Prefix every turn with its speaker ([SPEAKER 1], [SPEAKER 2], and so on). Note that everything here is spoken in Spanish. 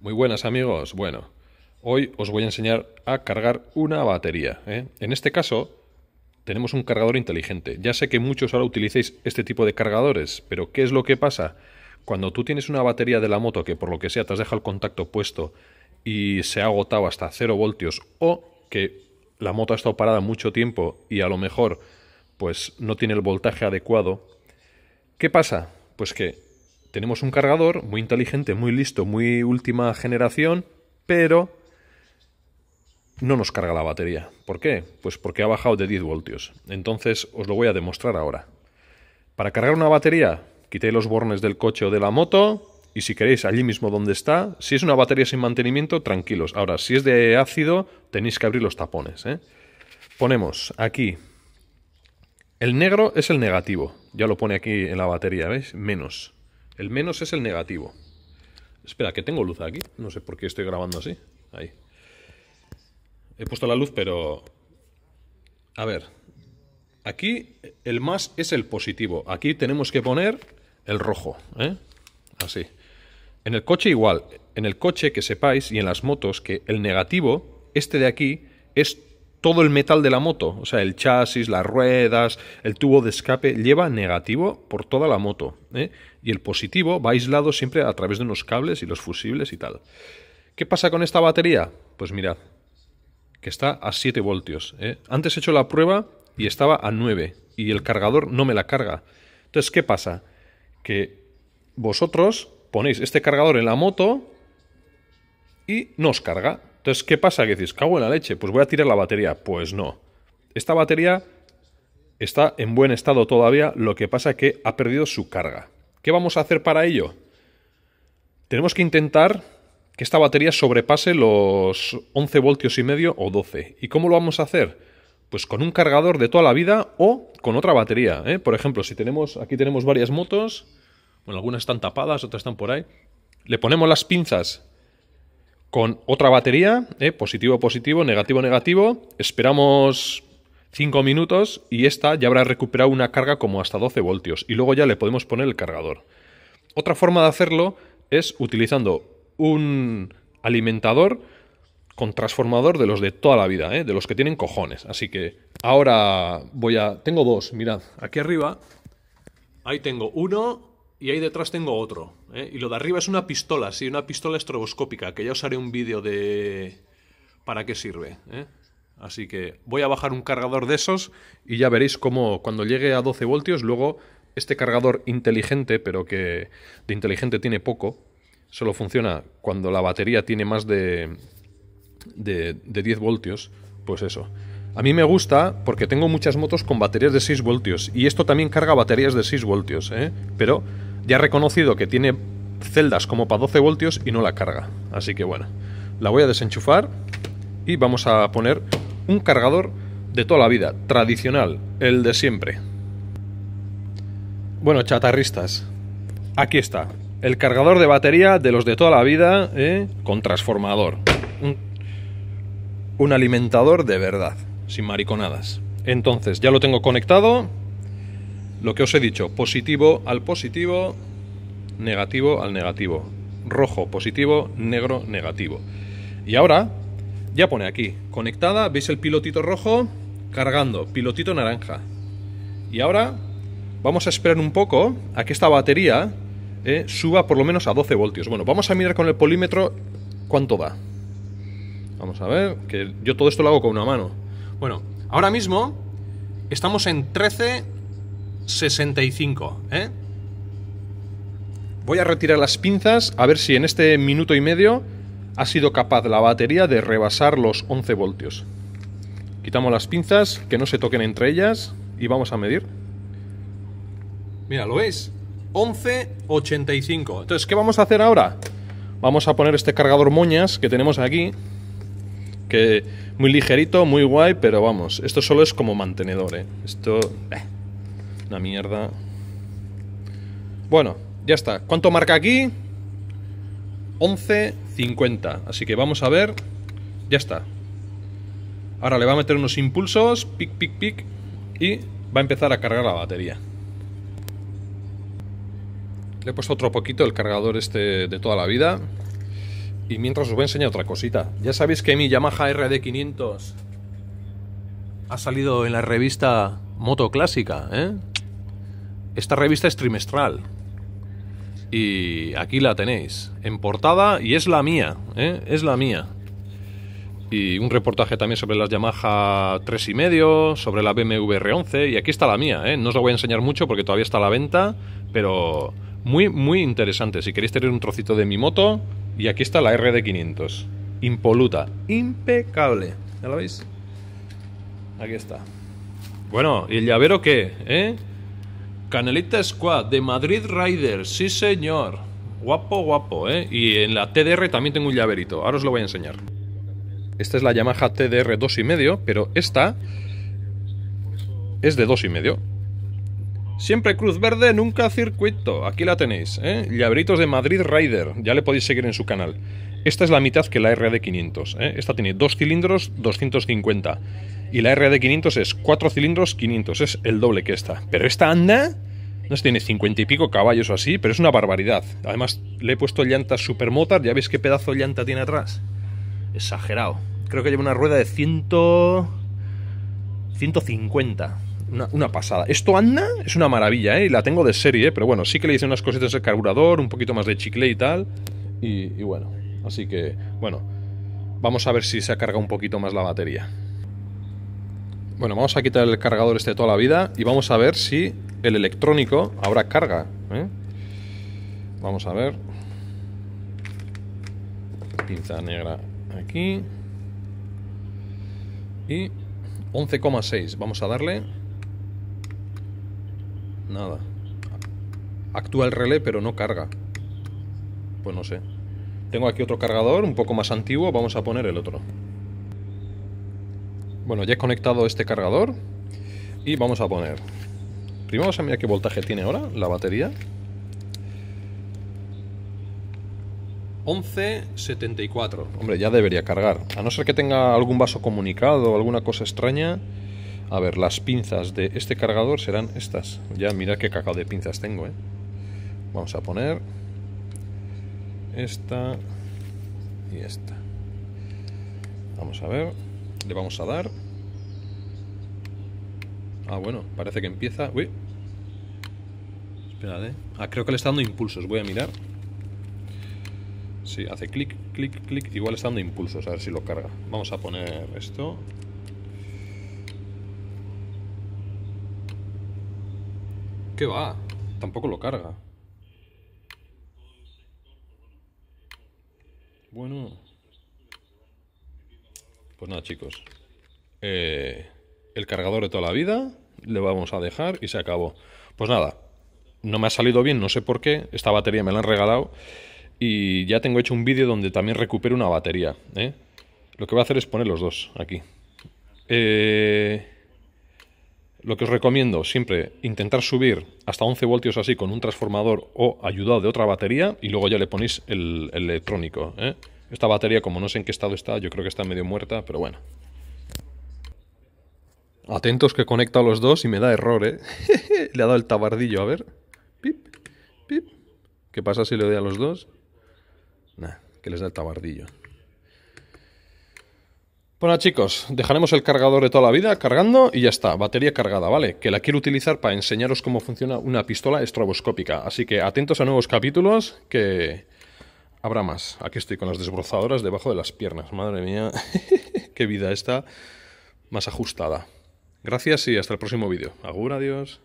[SPEAKER 1] Muy buenas amigos, bueno, hoy os voy a enseñar a cargar una batería. ¿eh? En este caso tenemos un cargador inteligente. Ya sé que muchos ahora utilicéis este tipo de cargadores, pero ¿qué es lo que pasa? Cuando tú tienes una batería de la moto que por lo que sea te has dejado el contacto puesto y se ha agotado hasta 0 voltios o que la moto ha estado parada mucho tiempo y a lo mejor pues no tiene el voltaje adecuado, ¿qué pasa? Pues que tenemos un cargador muy inteligente, muy listo, muy última generación, pero no nos carga la batería. ¿Por qué? Pues porque ha bajado de 10 voltios. Entonces os lo voy a demostrar ahora. Para cargar una batería, quitéis los bornes del coche o de la moto y si queréis allí mismo donde está, si es una batería sin mantenimiento, tranquilos. Ahora, si es de ácido, tenéis que abrir los tapones. ¿eh? Ponemos aquí. El negro es el negativo. Ya lo pone aquí en la batería, ¿veis? Menos. El menos es el negativo. Espera, que tengo luz aquí. No sé por qué estoy grabando así. Ahí. He puesto la luz, pero... A ver. Aquí el más es el positivo. Aquí tenemos que poner el rojo. ¿eh? Así. En el coche igual. En el coche que sepáis y en las motos que el negativo, este de aquí, es todo el metal de la moto, o sea, el chasis, las ruedas, el tubo de escape, lleva negativo por toda la moto. ¿eh? Y el positivo va aislado siempre a través de unos cables y los fusibles y tal. ¿Qué pasa con esta batería? Pues mirad, que está a 7 voltios. ¿eh? Antes he hecho la prueba y estaba a 9 y el cargador no me la carga. Entonces, ¿qué pasa? Que vosotros ponéis este cargador en la moto y no os carga. Entonces, ¿qué pasa? Que dices, cago en la leche, pues voy a tirar la batería. Pues no. Esta batería está en buen estado todavía, lo que pasa es que ha perdido su carga. ¿Qué vamos a hacer para ello? Tenemos que intentar que esta batería sobrepase los 11 voltios y medio o 12. ¿Y cómo lo vamos a hacer? Pues con un cargador de toda la vida o con otra batería. ¿eh? Por ejemplo, si tenemos aquí tenemos varias motos, bueno, algunas están tapadas, otras están por ahí. Le ponemos las pinzas con otra batería, ¿eh? positivo, positivo, negativo, negativo. Esperamos 5 minutos y esta ya habrá recuperado una carga como hasta 12 voltios y luego ya le podemos poner el cargador. Otra forma de hacerlo es utilizando un alimentador con transformador de los de toda la vida, ¿eh? de los que tienen cojones. Así que ahora voy a... Tengo dos, mirad. Aquí arriba, ahí tengo uno y ahí detrás tengo otro. ¿eh? Y lo de arriba es una pistola, sí, una pistola estroboscópica, que ya os haré un vídeo de para qué sirve. ¿eh? Así que voy a bajar un cargador de esos y ya veréis cómo cuando llegue a 12 voltios, luego este cargador inteligente, pero que de inteligente tiene poco, solo funciona cuando la batería tiene más de, de, de 10 voltios, pues eso. A mí me gusta porque tengo muchas motos con baterías de 6 voltios y esto también carga baterías de 6 voltios, ¿eh? pero ya ha reconocido que tiene celdas como para 12 voltios y no la carga. Así que bueno, la voy a desenchufar y vamos a poner un cargador de toda la vida, tradicional, el de siempre. Bueno, chatarristas, aquí está, el cargador de batería de los de toda la vida ¿eh? con transformador. un alimentador de verdad, sin mariconadas. Entonces, ya lo tengo conectado, lo que os he dicho, positivo al positivo, negativo al negativo. Rojo positivo, negro negativo. Y ahora ya pone aquí, conectada, veis el pilotito rojo cargando, pilotito naranja. Y ahora vamos a esperar un poco a que esta batería eh, suba por lo menos a 12 voltios. Bueno, vamos a mirar con el polímetro cuánto da. Vamos a ver, que yo todo esto lo hago con una mano. Bueno, ahora mismo estamos en 13 65, ¿eh? Voy a retirar las pinzas a ver si en este minuto y medio ha sido capaz la batería de rebasar los 11 voltios. Quitamos las pinzas, que no se toquen entre ellas, y vamos a medir. Mira, ¿lo veis? 11.85. Entonces, ¿qué vamos a hacer ahora? Vamos a poner este cargador moñas que tenemos aquí, que muy ligerito, muy guay, pero vamos, esto solo es como mantenedor, ¿eh? Esto... Eh. Una mierda. Bueno, ya está. ¿Cuánto marca aquí? 11.50. Así que vamos a ver. Ya está. Ahora le va a meter unos impulsos. Pic, pic, pic. Y va a empezar a cargar la batería. Le he puesto otro poquito el cargador este de toda la vida. Y mientras os voy a enseñar otra cosita. Ya sabéis que mi Yamaha RD500 ha salido en la revista Moto Clásica, ¿eh? Esta revista es trimestral. Y aquí la tenéis, en portada, y es la mía, ¿eh? es la mía. Y un reportaje también sobre las Yamaha 3,5, sobre la BMW R11, y aquí está la mía, ¿eh? no os la voy a enseñar mucho porque todavía está a la venta, pero muy, muy interesante. Si queréis tener un trocito de mi moto, y aquí está la RD500, impoluta, impecable, ¿ya la veis? Aquí está. Bueno, ¿y el llavero qué? ¿Eh? Canelita Squad de Madrid Rider, sí señor. Guapo, guapo, ¿eh? Y en la TDR también tengo un llaverito, ahora os lo voy a enseñar. Esta es la Yamaha TDR 2,5, pero esta es de 2,5. Siempre Cruz Verde, nunca circuito. Aquí la tenéis, ¿eh? Llabritos de Madrid Rider. Ya le podéis seguir en su canal. Esta es la mitad que la RD500. ¿eh? Esta tiene dos cilindros, 250. Y la de 500 es cuatro cilindros, 500. Es el doble que esta. Pero esta anda... No sé, tiene 50 y pico caballos o así, pero es una barbaridad. Además, le he puesto llantas supermotor. ¿Ya veis qué pedazo de llanta tiene atrás? Exagerado. Creo que lleva una rueda de 100... 150 una, pasada. Esto anda, es una maravilla, ¿eh? La tengo de serie, eh pero bueno, sí que le hice unas cositas de carburador, un poquito más de chicle y tal. Y, bueno, así que, bueno, vamos a ver si se ha cargado un poquito más la batería. Bueno, vamos a quitar el cargador este de toda la vida y vamos a ver si el electrónico habrá carga. ¿eh? Vamos a ver. Pinza negra aquí. Y 11,6. Vamos a darle. Nada. Actúa el relé, pero no carga. Pues no sé. Tengo aquí otro cargador, un poco más antiguo. Vamos a poner el otro. Bueno, ya he conectado este cargador. Y vamos a poner... Primero vamos a mirar qué voltaje tiene ahora la batería. 11.74. Hombre, ya debería cargar. A no ser que tenga algún vaso comunicado o alguna cosa extraña... A ver, las pinzas de este cargador serán estas. Ya mira qué cacao de pinzas tengo, ¿eh? Vamos a poner esta y esta. Vamos a ver, le vamos a dar. Ah, bueno, parece que empieza... Uy. Esperad, ¿eh? Ah, creo que le está dando impulsos, voy a mirar. Sí, hace clic, clic, clic. Igual está dando impulsos, a ver si lo carga. Vamos a poner esto. ¿Qué va? Tampoco lo carga. Bueno. Pues nada, chicos. Eh, el cargador de toda la vida le vamos a dejar y se acabó. Pues nada, no me ha salido bien, no sé por qué. Esta batería me la han regalado y ya tengo hecho un vídeo donde también recupero una batería. ¿eh? Lo que voy a hacer es poner los dos aquí. Eh... Lo que os recomiendo siempre, intentar subir hasta 11 voltios así con un transformador o ayudado de otra batería y luego ya le ponéis el, electrónico. ¿eh? Esta batería, como no sé en qué estado está, yo creo que está medio muerta, pero bueno. Atentos que conecta a los dos y me da error, ¿eh? le ha dado el tabardillo, a ver. Pip, pip. ¿Qué pasa si le doy a los dos? Nah, que les da el tabardillo. Bueno chicos, dejaremos el cargador de toda la vida cargando y ya está, batería cargada, ¿vale? Que la quiero utilizar para enseñaros cómo funciona una pistola estroboscópica, así que atentos a nuevos capítulos que habrá más. Aquí estoy con las desbrozadoras debajo de las piernas, madre mía, qué vida esta más ajustada. Gracias y hasta el próximo vídeo. Agur, adiós.